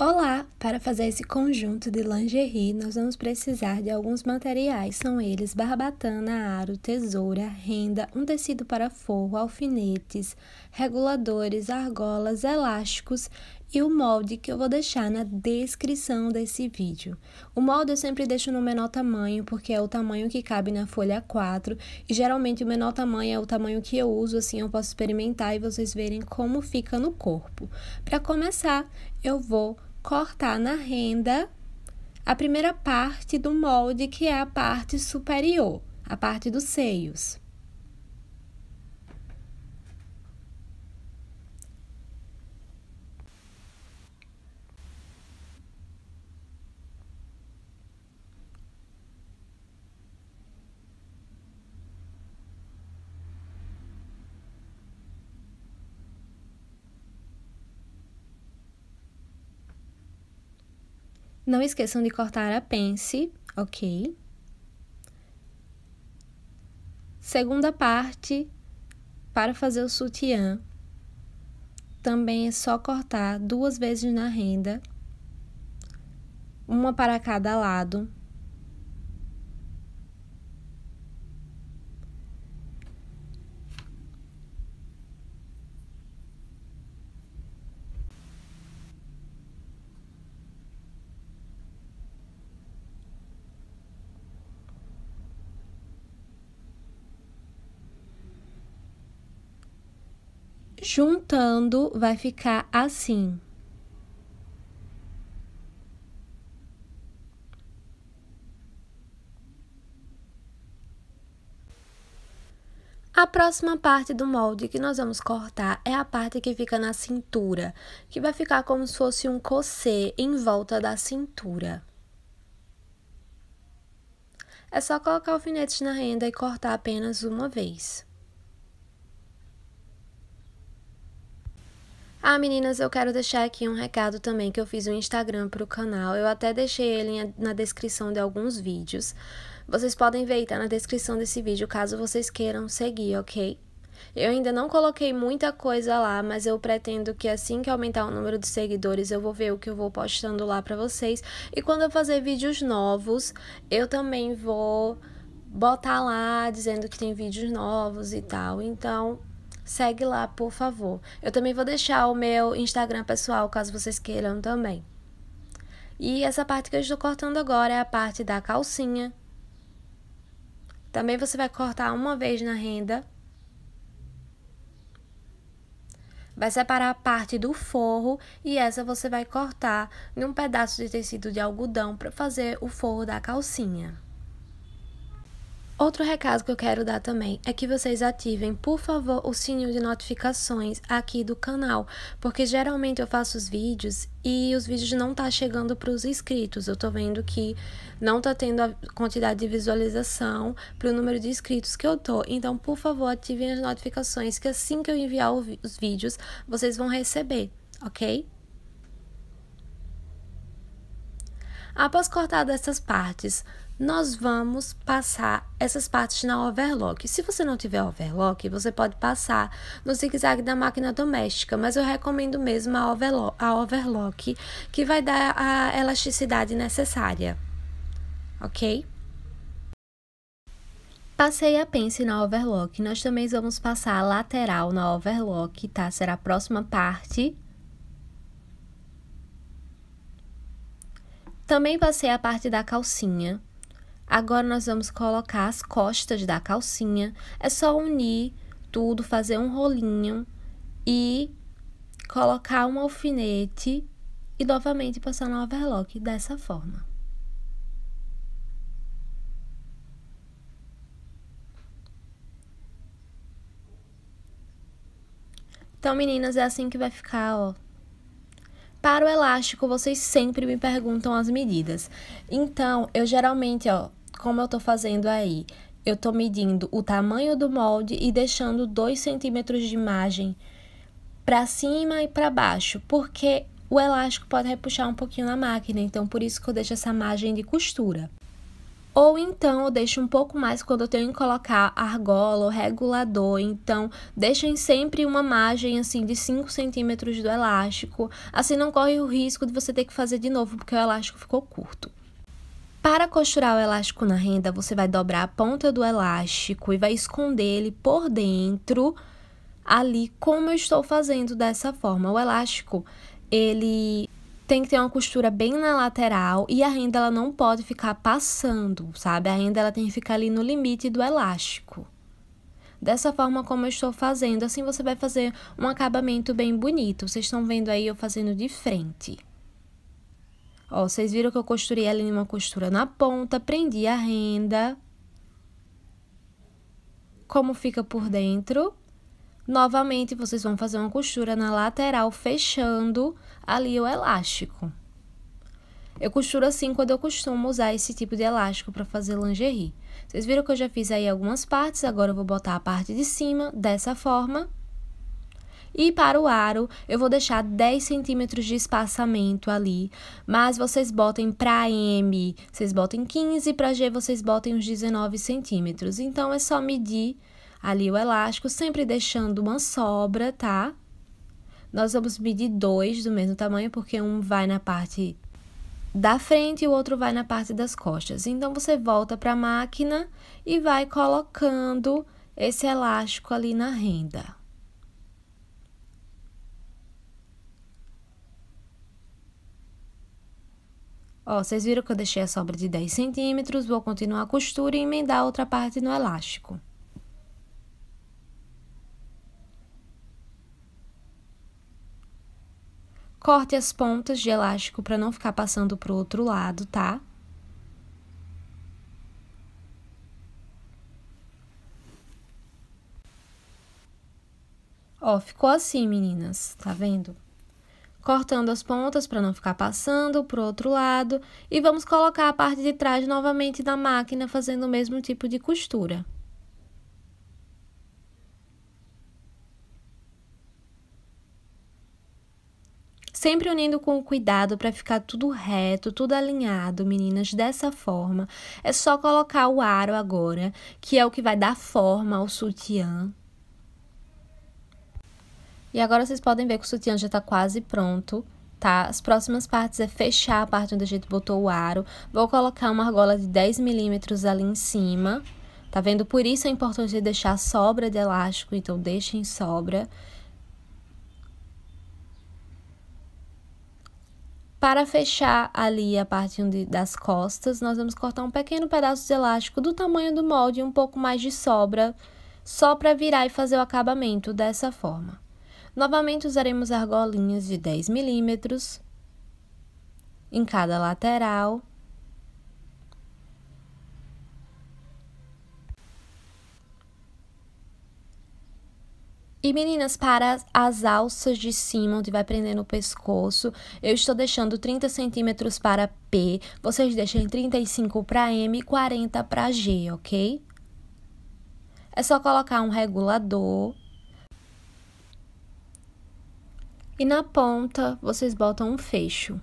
Olá! Para fazer esse conjunto de lingerie, nós vamos precisar de alguns materiais. São eles barbatana, aro, tesoura, renda, um tecido para forro, alfinetes, reguladores, argolas, elásticos e o molde que eu vou deixar na descrição desse vídeo. O molde eu sempre deixo no menor tamanho, porque é o tamanho que cabe na folha 4, e geralmente o menor tamanho é o tamanho que eu uso, assim eu posso experimentar e vocês verem como fica no corpo. Para começar, eu vou cortar na renda a primeira parte do molde, que é a parte superior, a parte dos seios. Não esqueçam de cortar a pence, ok? Segunda parte, para fazer o sutiã, também é só cortar duas vezes na renda, uma para cada lado, juntando vai ficar assim. A próxima parte do molde que nós vamos cortar é a parte que fica na cintura, que vai ficar como se fosse um cossê em volta da cintura. É só colocar o alfinete na renda e cortar apenas uma vez. Ah, meninas, eu quero deixar aqui um recado também que eu fiz um Instagram para o canal. Eu até deixei ele na descrição de alguns vídeos. Vocês podem ver, tá na descrição desse vídeo, caso vocês queiram seguir, ok? Eu ainda não coloquei muita coisa lá, mas eu pretendo que assim que aumentar o número de seguidores, eu vou ver o que eu vou postando lá para vocês. E quando eu fazer vídeos novos, eu também vou botar lá dizendo que tem vídeos novos e tal. Então, segue lá, por favor. Eu também vou deixar o meu Instagram pessoal, caso vocês queiram também. E essa parte que eu estou cortando agora é a parte da calcinha. Também você vai cortar uma vez na renda. Vai separar a parte do forro e essa você vai cortar num pedaço de tecido de algodão para fazer o forro da calcinha. Outro recado que eu quero dar também é que vocês ativem, por favor, o sininho de notificações aqui do canal, porque geralmente eu faço os vídeos e os vídeos não tá chegando para os inscritos. Eu tô vendo que não tá tendo a quantidade de visualização para o número de inscritos que eu tô. Então, por favor, ativem as notificações que assim que eu enviar os vídeos, vocês vão receber, ok? Após cortar dessas partes, nós vamos passar essas partes na overlock. Se você não tiver overlock, você pode passar no zigue-zague da máquina doméstica, mas eu recomendo mesmo a, overlo a overlock, que vai dar a elasticidade necessária, ok? Passei a pence na overlock, nós também vamos passar a lateral na overlock, tá? Será a próxima parte. Também passei a parte da calcinha. Agora nós vamos colocar as costas da calcinha. É só unir tudo, fazer um rolinho e colocar um alfinete e novamente passar no overlock dessa forma. Então, meninas, é assim que vai ficar, ó. Para o elástico, vocês sempre me perguntam as medidas. Então, eu geralmente, ó, como eu estou fazendo aí? Eu estou medindo o tamanho do molde e deixando 2 centímetros de margem para cima e para baixo, porque o elástico pode repuxar um pouquinho na máquina, então por isso que eu deixo essa margem de costura. Ou então eu deixo um pouco mais quando eu tenho que colocar argola ou regulador. Então, deixem sempre uma margem assim de 5 centímetros do elástico. Assim não corre o risco de você ter que fazer de novo, porque o elástico ficou curto. Para costurar o elástico na renda, você vai dobrar a ponta do elástico e vai esconder ele por dentro, ali como eu estou fazendo dessa forma. O elástico, ele tem que ter uma costura bem na lateral e a renda ela não pode ficar passando, sabe? A renda ela tem que ficar ali no limite do elástico. Dessa forma como eu estou fazendo, assim você vai fazer um acabamento bem bonito. Vocês estão vendo aí eu fazendo de frente. Ó, vocês viram que eu costurei ela em uma costura na ponta, prendi a renda. Como fica por dentro. Novamente, vocês vão fazer uma costura na lateral, fechando ali o elástico. Eu costuro assim quando eu costumo usar esse tipo de elástico para fazer lingerie. Vocês viram que eu já fiz aí algumas partes, agora eu vou botar a parte de cima dessa forma. E para o aro, eu vou deixar 10 centímetros de espaçamento ali, mas vocês botem para M, vocês botem 15, para G vocês botem uns 19 centímetros. Então, é só medir ali o elástico, sempre deixando uma sobra, tá? Nós vamos medir dois do mesmo tamanho, porque um vai na parte da frente e o outro vai na parte das costas. Então, você volta para a máquina e vai colocando esse elástico ali na renda. Ó, vocês viram que eu deixei a sobra de 10 centímetros, vou continuar a costura e emendar a outra parte no elástico. Corte as pontas de elástico para não ficar passando para o outro lado, tá? Ó, ficou assim, meninas, tá vendo? cortando as pontas para não ficar passando para o outro lado e vamos colocar a parte de trás novamente da máquina fazendo o mesmo tipo de costura. Sempre unindo com cuidado para ficar tudo reto, tudo alinhado, meninas, dessa forma. É só colocar o aro agora, que é o que vai dar forma ao sutiã, e agora vocês podem ver que o sutiã já tá quase pronto, tá? As próximas partes é fechar a parte onde a gente botou o aro. Vou colocar uma argola de 10 milímetros ali em cima, tá vendo? Por isso é importante deixar sobra de elástico, então deixem sobra. Para fechar ali a parte das costas, nós vamos cortar um pequeno pedaço de elástico do tamanho do molde e um pouco mais de sobra, só para virar e fazer o acabamento dessa forma. Novamente usaremos argolinhas de 10 milímetros em cada lateral. E meninas, para as alças de cima, onde vai prender no pescoço, eu estou deixando 30 centímetros para P, vocês deixem 35 para M e 40 para G, ok? É só colocar um regulador e na ponta vocês botam um fecho.